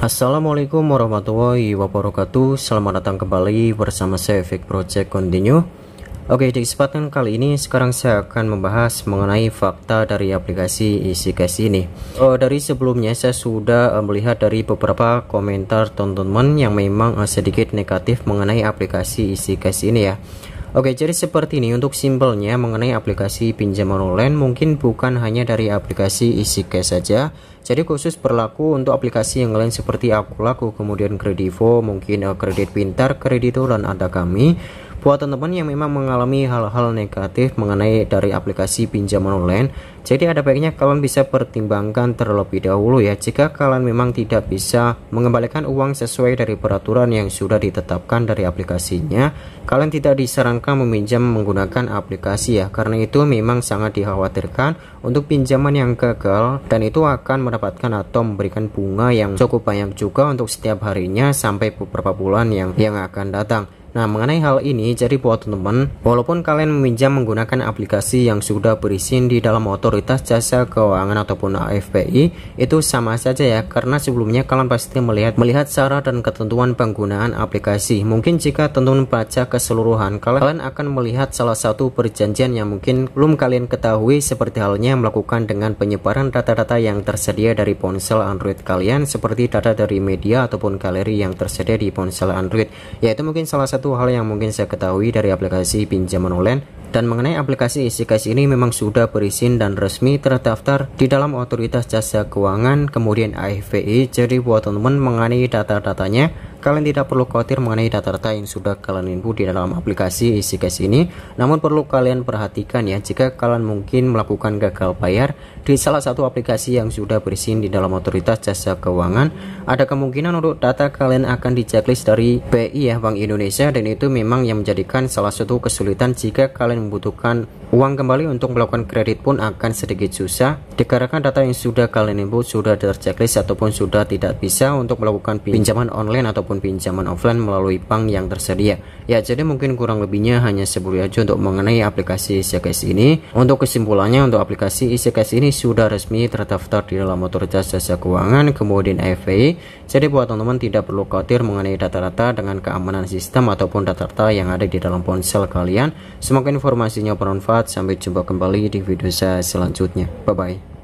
Assalamualaikum warahmatullahi wabarakatuh Selamat datang kembali bersama saya Fake Project Continue Oke di kesempatan kali ini sekarang saya akan membahas mengenai fakta dari aplikasi isi case ini uh, Dari sebelumnya saya sudah eh, melihat dari beberapa komentar teman-teman yang memang eh, sedikit negatif mengenai aplikasi isi case ini ya Oke, jadi seperti ini untuk simpelnya mengenai aplikasi pinjaman online mungkin bukan hanya dari aplikasi cash saja. Jadi khusus berlaku untuk aplikasi yang lain seperti Akulaku, kemudian Kredivo, mungkin eh, Kredit Pintar, Kredito dan ada kami buat teman-teman yang memang mengalami hal-hal negatif mengenai dari aplikasi pinjaman online jadi ada baiknya kalian bisa pertimbangkan terlebih dahulu ya jika kalian memang tidak bisa mengembalikan uang sesuai dari peraturan yang sudah ditetapkan dari aplikasinya kalian tidak disarankan meminjam menggunakan aplikasi ya karena itu memang sangat dikhawatirkan untuk pinjaman yang gagal dan itu akan mendapatkan atau memberikan bunga yang cukup banyak juga untuk setiap harinya sampai beberapa bulan yang yang akan datang Nah, mengenai hal ini, jadi buat teman-teman, walaupun kalian meminjam menggunakan aplikasi yang sudah berizin di dalam otoritas jasa keuangan ataupun AFPI, itu sama saja ya, karena sebelumnya kalian pasti melihat melihat cara dan ketentuan penggunaan aplikasi. Mungkin jika teman-teman baca keseluruhan, kalian akan melihat salah satu perjanjian yang mungkin belum kalian ketahui seperti halnya melakukan dengan penyebaran data-data yang tersedia dari ponsel Android kalian seperti data dari media ataupun galeri yang tersedia di ponsel Android, yaitu mungkin salah satu satu hal yang mungkin saya ketahui dari aplikasi pinjaman online dan mengenai aplikasi isi cash ini memang sudah berizin dan resmi terdaftar di dalam otoritas jasa keuangan kemudian AFPI jadi buat teman-teman mengenai data-datanya Kalian tidak perlu khawatir mengenai data-data yang sudah kalian input di dalam aplikasi e-cash ini, namun perlu kalian perhatikan ya jika kalian mungkin melakukan gagal bayar di salah satu aplikasi yang sudah berisi di dalam otoritas jasa keuangan, ada kemungkinan untuk data kalian akan di checklist dari BI ya Bank Indonesia dan itu memang yang menjadikan salah satu kesulitan jika kalian membutuhkan uang kembali untuk melakukan kredit pun akan sedikit susah dikarenakan data yang sudah kalian input sudah terchecklist ataupun sudah tidak bisa untuk melakukan pinjaman online ataupun maupun pinjaman offline melalui bank yang tersedia. Ya, jadi mungkin kurang lebihnya hanya sebelum aja untuk mengenai aplikasi ICKS ini. Untuk kesimpulannya, untuk aplikasi ICKS ini sudah resmi terdaftar di dalam motor jasa keuangan, kemudian FA. Jadi buat teman-teman tidak perlu khawatir mengenai data-data dengan keamanan sistem ataupun data-data yang ada di dalam ponsel kalian. Semoga informasinya bermanfaat. Sampai jumpa kembali di video saya selanjutnya. Bye-bye.